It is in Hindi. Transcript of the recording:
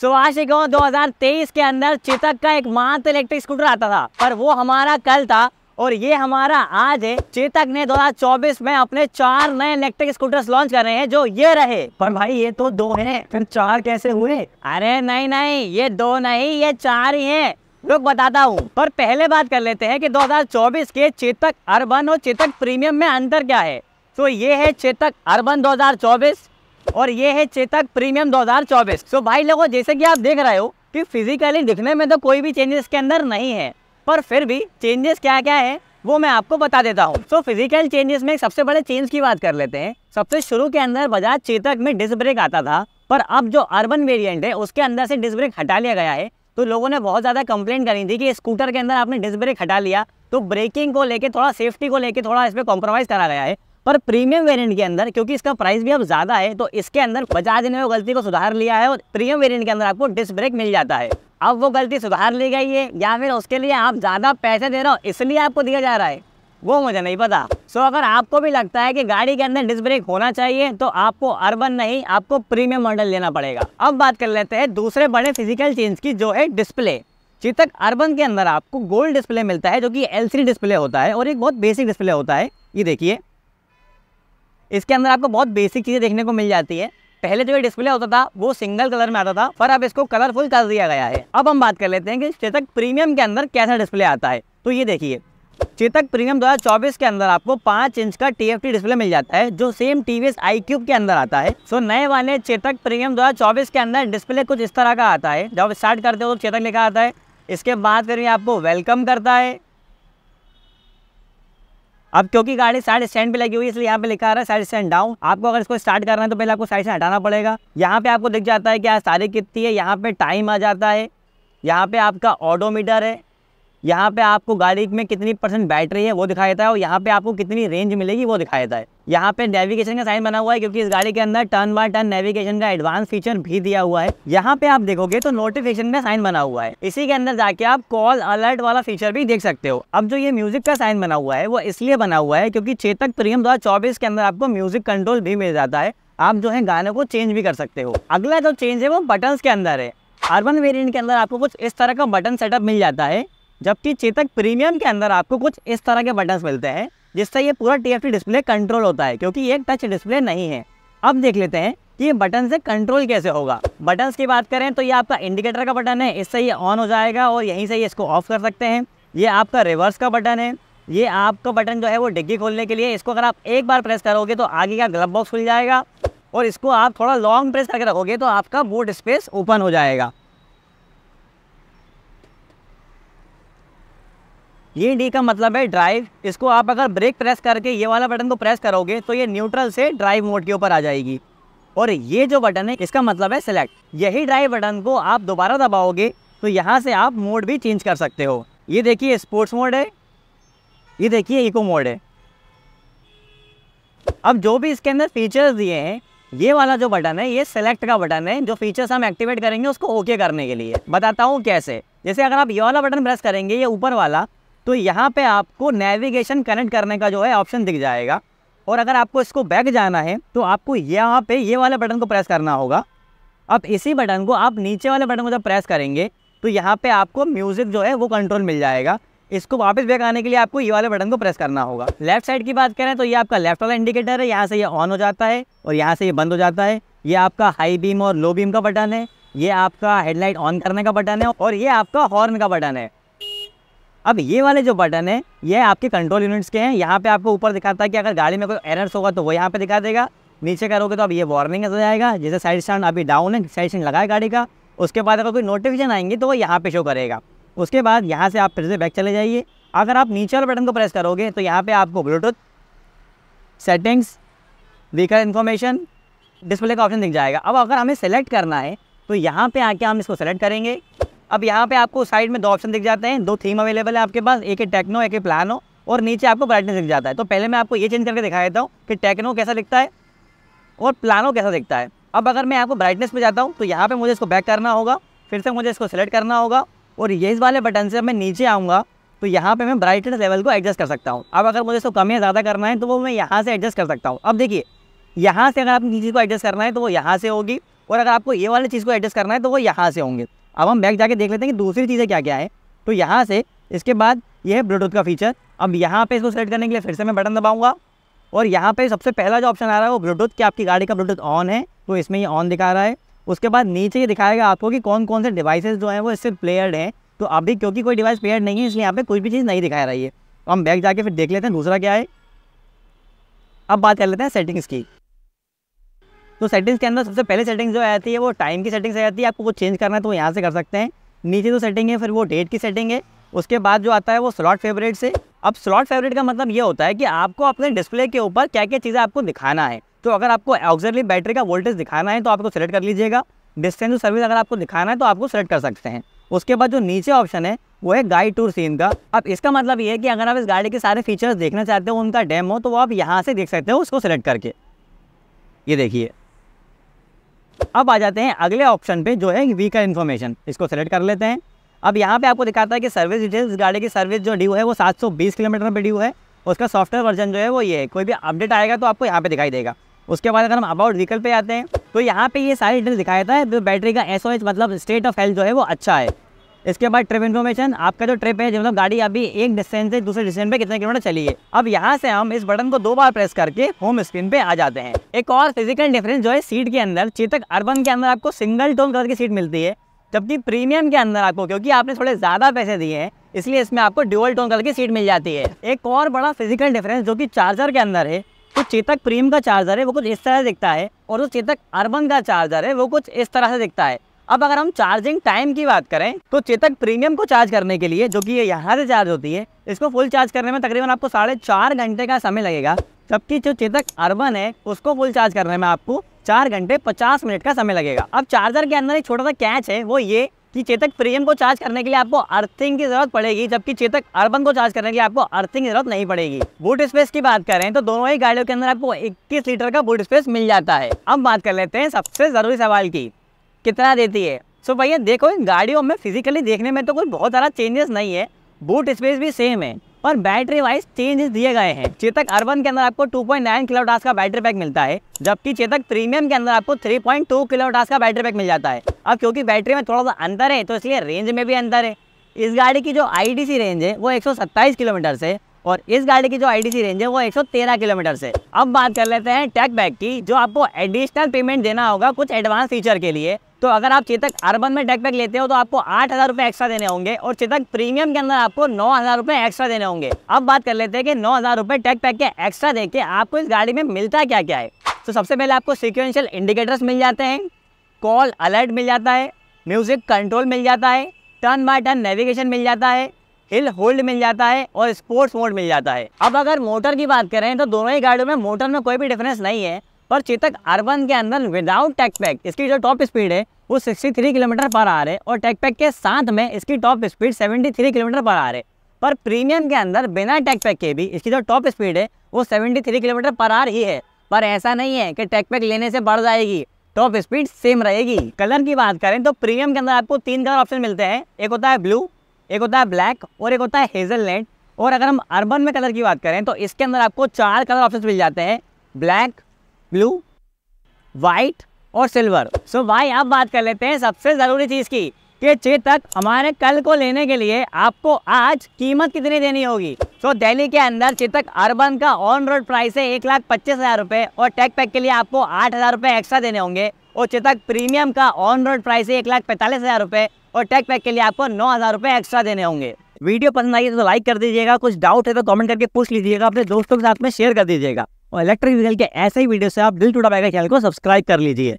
सुभाष हजार तेईस के अंदर चेतक का एक मात्र इलेक्ट्रिक स्कूटर आता था पर वो हमारा कल था और ये हमारा आज है चेतक ने 2024 में अपने चार नए इलेक्ट्रिक स्कूटर्स लॉन्च कर रहे हैं जो ये रहे पर भाई ये तो दो हैं फिर चार कैसे हुए अरे नहीं नहीं ये दो नहीं ये चार ही हैं लोग बताता हूँ पर पहले बात कर लेते हैं कि 2024 के चेतक अर्बन और चेतक प्रीमियम में अंतर क्या है तो ये है चेतक अर्बन दो और ये है चेतक प्रीमियम 2024 सो तो भाई लोगों जैसे कि आप देख रहे हो कि फिजिकली दिखने में तो कोई भी चेंजेस के अंदर नहीं है पर फिर भी चेंजेस क्या क्या है वो मैं आपको बता देता हूँ सो फिजिकल चेंजेस में सबसे बड़े चेंज की बात कर लेते हैं सबसे शुरू के अंदर बजाज चेतक में डिस्क ब्रेक आता था पर अब जो अर्बन वेरिएंट है उसके अंदर से डिस्क ब्रेक हटा लिया गया है तो लोगों ने बहुत ज़्यादा कंप्लेंट करी थी कि स्कूटर के अंदर आपने डिस्क ब्रेक हटा लिया तो ब्रेकिंग को लेके थोड़ा सेफ्टी को लेके थोड़ा इसमें कॉम्प्रोमाइज़ करा गया है पर प्रीमियम वेरिएंट के अंदर क्योंकि इसका प्राइस भी अब ज़्यादा है तो इसके अंदर बजाज ने वो गलती को सुधार लिया है और प्रीमियम वेरिएंट के अंदर आपको डिस्क ब्रेक मिल जाता है अब वो गलती सुधार ली गई है या फिर उसके लिए आप ज़्यादा पैसे दे रहे हो इसलिए आपको दिया जा रहा है वो मुझे नहीं पता सो so, अगर आपको भी लगता है कि गाड़ी के अंदर डिस्क ब्रेक होना चाहिए तो आपको अर्बन नहीं आपको प्रीमियम मॉडल लेना पड़ेगा अब बात कर लेते हैं दूसरे बड़े फिजिकल चेंज की जो है डिस्प्ले चेतक अर्बन के अंदर आपको गोल्ड डिस्प्ले मिलता है जो कि एल डिस्प्ले होता है और एक बहुत बेसिक डिस्प्ले होता है ये देखिए इसके अंदर आपको बहुत बेसिक चीज़ें देखने को मिल जाती है पहले जो ये डिस्प्ले होता था वो सिंगल कलर में आता था पर अब इसको कलरफुल कर दिया गया है अब हम बात कर लेते हैं कि चेतक प्रीमियम के अंदर कैसा डिस्प्ले आता है तो ये देखिए चेतक प्रीमियम 2024 के अंदर आपको 5 इंच का टी डिस्प्ले मिल जाता है जो सेम टी वी के अंदर आता है सो नए वाले चेतक प्रीमियम 2024 के अंदर डिस्प्ले कुछ इस तरह का आता है जब स्टार्ट करते हो तो चेतक लिखा आता है इसके बाद फिर आपको वेलकम करता है अब क्योंकि गाड़ी साइड स्टैंड पे लगी हुई है इसलिए यहाँ पे लिखा रहा है साइड स्टैंड डाउन आपको अगर इसको स्टार्ट करना है तो पहले आपको साइड से हटाना पड़ेगा यहाँ पे आपको दिख जाता है कि आज तारीख कितनी है यहाँ पे टाइम आ जाता है यहाँ पे आपका ऑडोमीटर है यहाँ पे आपको गाड़ी में कितनी परसेंट बैटरी है वो दिखाया जाता है और यहाँ पे आपको कितनी रेंज मिलेगी वो दिखाया जाता है यहाँ पे नेविगेशन का साइन बना हुआ है क्योंकि इस गाड़ी के अंदर टर्न बाय टर्न नेविगेशन का एडवांस फीचर भी दिया हुआ है यहाँ पे आप देखोगे तो नोटिफिकेशन का साइन बना हुआ है इसी के अंदर जाके आप कॉल अलर्ट वाला फीचर भी देख सकते हो अब जो ये म्यूजिक का साइन बना हुआ है वो इसलिए बना हुआ है क्योंकि चेतक प्रीमियम दो के अंदर आपको म्यूजिक कंट्रोल भी मिल जाता है आप जो है गाने को चेंज भी कर सकते हो अगला जो चेंज है वो बटन के अंदर है अर्बन वेरियंट के अंदर आपको कुछ इस तरह का बटन सेटअप मिल जाता है जबकि चेतक प्रीमियम के अंदर आपको कुछ इस तरह के बटन्स मिलते हैं जिससे ये पूरा टी डिस्प्ले कंट्रोल होता है क्योंकि ये टच डिस्प्ले नहीं है अब देख लेते हैं कि ये बटन से कंट्रोल कैसे होगा बटन्स की बात करें तो ये आपका इंडिकेटर का बटन है इससे ये ऑन हो जाएगा और यहीं से ये इसको ऑफ कर सकते हैं ये आपका रिवर्स का बटन है ये आपका बटन जो है वो डिग्गी खोलने के लिए इसको अगर आप एक बार प्रेस करोगे तो आगे का ग्लब बॉक्स खुल जाएगा और इसको आप थोड़ा लॉन्ग प्रेस करके रखोगे तो आपका बूट स्पेस ओपन हो जाएगा ये डी का मतलब है ड्राइव इसको आप अगर ब्रेक प्रेस करके ये वाला बटन को प्रेस करोगे तो ये न्यूट्रल से ड्राइव मोड के ऊपर आ जाएगी और ये जो बटन है इसका मतलब है सिलेक्ट यही ड्राइव बटन को आप दोबारा दबाओगे तो यहाँ से आप मोड भी चेंज कर सकते हो ये देखिए स्पोर्ट्स मोड है ये देखिए इको मोड है अब जो भी इसके अंदर फीचर्स दिए हैं ये वाला जो बटन है ये सेलेक्ट का बटन है जो फीचर्स हम एक्टिवेट करेंगे उसको ओके करने के लिए बताता हूँ कैसे जैसे अगर आप ये वाला बटन प्रेस करेंगे ये ऊपर वाला तो यहाँ पे आपको नेविगेशन कनेक्ट करने का जो है ऑप्शन दिख जाएगा और अगर आपको इसको बैक जाना है तो आपको यहाँ पे ये वाले बटन को प्रेस करना होगा अब इसी बटन को आप नीचे वाले बटन को जब प्रेस करेंगे तो यहाँ पे आपको म्यूज़िक जो है वो कंट्रोल मिल जाएगा इसको वापस बैक आने के लिए आपको ये वाले बटन को प्रेस करना होगा लेफ्ट साइड की बात करें तो ये आपका लेफ्ट वाला इंडिकेटर है यहाँ से ये ऑन हो जाता है और यहाँ से ये बंद हो जाता है ये आपका हाई बीम और लो बीम का बटन है ये आपका हेडलाइट ऑन करने का बटन है और ये आपका हॉर्न का बटन है अब ये वाले जो बटन है ये आपके कंट्रोल यूनिट्स के हैं यहाँ पे आपको ऊपर दिखाता है कि अगर गाड़ी में कोई एरर्स होगा तो वो यहाँ पे दिखा देगा नीचे करोगे तो अब ये वार्निंग आ जाएगा जैसे साइड स्टैंड अभी डाउन है साइड स्टैंड लगाए गाड़ी का उसके बाद अगर कोई नोटिफिकेशन आएंगे तो वो यहाँ पे शो करेगा उसके बाद यहाँ से आप फिर से बैक चले जाइए अगर आप नीचे वाले बटन को प्रेस करोगे तो यहाँ पर आपको Bluetooth settings vehicle information display का ऑप्शन दिख जाएगा अब अगर हमें सेलेक्ट करना है तो यहाँ पर आके हम इसको सेलेक्ट करेंगे अब यहाँ पे आपको साइड में दो ऑप्शन दिख जाते हैं दो थीम अवेलेबल है आपके पास एक है टेक्नो एक है प्लानो और नीचे आपको ब्राइटनेस दिख जाता है तो पहले मैं आपको ये चेंज करके दिखा देता हूँ कि टेक्नो कैसा दिखता है और प्लानो कैसा दिखता है अब अगर मैं आपको ब्राइटनेस में जाता हूँ तो यहाँ पर मुझे इसको बैक करना होगा फिर से मुझे इसको सेलेक्ट करना होगा और ये इस वाले बटन से मैं नीचे आऊँगा तो यहाँ पे मैं ब्राइटनेस लेवल को एडजस्ट कर सकता हूँ अब अगर मुझे इसको कम या ज़्यादा करना है तो वो मैं यहाँ से एडजस्ट कर सकता हूँ अब देखिए यहाँ से अगर आपको किसी को एडजस्ट करना है तो वो यहाँ से होगी और अगर आपको ये वाली चीज़ को एडजस्ट करना है तो वो यहाँ से होंगे अब हम बैक जाके देख लेते हैं कि दूसरी चीज़ें क्या क्या है तो यहाँ से इसके बाद यह है ब्लूटूथ का फीचर अब यहाँ पे इसको सेलेक्ट करने के लिए फिर से मैं बटन दबाऊंगा और यहाँ पे सबसे पहला जो ऑप्शन आ रहा है वो ब्लूटूथ कि आपकी गाड़ी का ब्लूटूथ ऑन है तो इसमें ये ऑन दिखा रहा है उसके बाद नीचे ये दिखाएगा आपको कि कौन कौन से डिवाइसेज़ जो हैं वो इससे प्लेयर्ड हैं तो अभी क्योंकि कोई डिवाइस प्लेयर्ड नहीं है इसलिए यहाँ पर कुछ भी चीज़ नहीं दिखा रही है तो हम बैक जाके फिर देख लेते हैं दूसरा क्या है अब बात कर लेते हैं सेटिंग्स की तो सेटिंग्स के अंदर सबसे पहले सेटिंग्स जो आती है वो टाइम की सेटिंग्स आ जाती है आपको कुछ चेंज करना है तो वो यहाँ से कर सकते हैं नीचे जो सेटिंग है फिर वो डेट की सेटिंग है उसके बाद जो आता है वो स्लॉट फेवरेट से अब स्लॉट फेवरेट का मतलब ये होता है कि आपको अपने डिस्प्ले के ऊपर क्या क्या चीज़ें आपको दिखाना है तो अगर आपको ऑक्जरली बैटरी का वोल्टेज दिखाना है तो आपको सेलेक्ट कर लीजिएगा डिस्टेंस सर्विस अगर आपको दिखाना है तो आपको सेलेक्ट कर सकते हैं उसके बाद जो नीचे ऑप्शन है वो है गाइड टूर सीन का अब इसका मतलब ये है कि अगर आप इस गाड़ी के सारे फीचर्स देखना चाहते हो उनका डेमो तो वो आप यहाँ से देख सकते हो उसको सेलेक्ट करके ये देखिए अब आ जाते हैं अगले ऑप्शन पे जो है व्हीकल इन्फॉर्मेशन इसको सेलेक्ट कर लेते हैं अब यहाँ पे आपको दिखाता है कि सर्विस डिटेल्स गाड़ी की सर्विस जो ड्यू है वो 720 किलोमीटर पे ड्यू है उसका सॉफ्टवेयर वर्जन जो है वो ये है कोई भी अपडेट आएगा तो आपको यहाँ पे दिखाई देगा उसके बाद अगर हम अबाउट व्हीकल पे आते हैं तो यहाँ पे ये सारी डिटेल्स दिखाया था है बैटरी का एस मतलब स्टेट ऑफ हेल्थ जो है वो अच्छा है इसके बाद ट्रिप इन्फॉर्मेशन आपका जो ट्रिप है मतलब गाड़ी अभी एक डिस्टेंस से दूसरे डिस्टेंस पे कितने किलोमीटर चली है अब यहाँ से हम इस बटन को दो बार प्रेस करके होम स्क्रीन पे आ जाते हैं एक और फिजिकल डिफरेंस जो है सीट के अंदर चेतक अर्बन के अंदर आपको सिंगल टोन कलर की सीट मिलती है जबकि प्रीमियम के अंदर आपको क्योंकि आपने थोड़े ज़्यादा पैसे दिए हैं इसलिए इसमें आपको ड्यूअल टोन कलर की सीट मिल जाती है एक और बड़ा फिजिकल डिफरेंस जो कि चार्जर के अंदर है तो चेतक प्रीम का चार्जर है वो कुछ इस तरह दिखता है और जो चेतक अर्बन का चार्जर है वो कुछ इस तरह से दिखता है अब अगर हम चार्जिंग टाइम की बात करें तो चेतक प्रीमियम को चार्ज करने के लिए जो कि ये यहाँ से चार्ज होती है इसको फुल चार्ज करने में तकरीबन आपको साढ़े चार घंटे का समय लगेगा जबकि जो चेतक अर्बन है उसको फुल चार्ज करने में आपको चार घंटे पचास मिनट का समय लगेगा अब चार्जर के अंदर एक छोटा सा कैच है वो ये कि चेतक प्रीमियम को चार्ज करने के लिए आपको अर्थिंग की जरूरत पड़ेगी जबकि चेतक अर्बन को चार्ज करने के लिए आपको अर्थिंग की जरूरत नहीं पड़ेगी बूट स्पेस की बात करें तो दोनों ही गाड़ियों के अंदर आपको 21 लीटर का बूट स्पेस मिल जाता है अब बात कर लेते हैं सबसे जरूरी सवाल की कितना देती है सो भैया देखो इन गाड़ियों में फिजिकली देखने में तो कोई बहुत सारा चेंजेस नहीं है बूट स्पेस भी सेम है और बैटरी वाइज चेंजेस दिए गए हैं चेतक अर्बन के अंदर आपको 2.9 पॉइंट का बैटरी पैक मिलता है जबकि चेतक प्रीमियम के अंदर आपको 3.2 पॉइंट का बैटरी पैक मिल जाता है अब क्योंकि बैटरी में थोड़ा सा अंतर है तो इसलिए रेंज में भी अंतर है इस गाड़ी की जो आई रेंज है वो एक किलोमीटर से और इस गाड़ी की जो आई रेंज है वो एक किलोमीटर से अब बात कर लेते हैं टैक बैग की जो आपको एडिशनल पेमेंट देना होगा कुछ एडवांस फीचर के लिए तो अगर आप चेतक अर्बन में डेक पैक लेते हो तो आपको आठ हज़ार रुपये एक्स्ट्रा देने होंगे और चेतक प्रीमियम के अंदर आपको नौ हज़ार रुपये एक्स्ट्रा देने होंगे अब बात कर लेते हैं कि नौ हज़ार रुपये डेक पैक के एक्स्ट्रा दे के आपको इस गाड़ी में मिलता क्या क्या है तो सबसे पहले आपको सिक्वेंशियल इंडिकेटर्स मिल जाते हैं कॉल अलर्ट मिल जाता है म्यूज़िक कंट्रोल मिल जाता है टर्न बाय टर्न नेविगेशन मिल जाता है हिल होल्ड मिल जाता है और स्पोर्ट्स मोड मिल जाता है अब अगर मोटर की बात करें तो दोनों ही गाड़ियों में मोटर में कोई भी डिफरेंस नहीं है पर चेतक अर्बन के अंदर विदाउट टैक पैक इसकी जो टॉप स्पीड है वो 63 किलोमीटर पर आ रहे और टैक पैक के साथ में इसकी टॉप स्पीड 73 किलोमीटर पर आ रहे पर प्रीमियम के अंदर बिना टैक पैक के भी इसकी जो टॉप स्पीड है वो 73 किलोमीटर पर आर ही है पर ऐसा नहीं है कि टैक पैक लेने से बढ़ जाएगी टॉप स्पीड सेम रहेगी कलर की बात करें तो प्रीमियम के अंदर आपको तीन कलर ऑप्शन मिलते हैं एक होता है ब्लू एक होता है ब्लैक और एक होता है हेजल और अगर हम अर्बन में कलर की बात करें तो इसके अंदर आपको चार कलर ऑप्शन मिल जाते हैं ब्लैक ब्लू वाइट और सिल्वर सो भाई अब बात कर लेते हैं सबसे ज़रूरी चीज़ की कि चेतक हमारे कल को लेने के लिए आपको आज कीमत कितनी देनी होगी सो so, दिल्ली के अंदर चेतक अर्बन का ऑन रोड प्राइस है एक लाख पच्चीस हज़ार रुपये और टैग पैक के लिए आपको आठ हज़ार रुपये एक्स्ट्रा देने होंगे और चेतक प्रीमियम का ऑन रोड प्राइस है एक लाख पैंतालीस हज़ार रुपये और टैग पैक के लिए आपको नौ हज़ार रुपये एक्स्ट्रा देने होंगे वीडियो पसंद आई तो लाइक कर दीजिएगा कुछ डाउट है तो कमेंट करके पूछ लीजिएगा अपने दोस्तों के साथ में शेयर कर दीजिएगा और इलेक्ट्रिक व्हीकल के ऐसे ही वीडियो से आप दिल टूटा बैगा चैनल को सब्सक्राइब कर लीजिए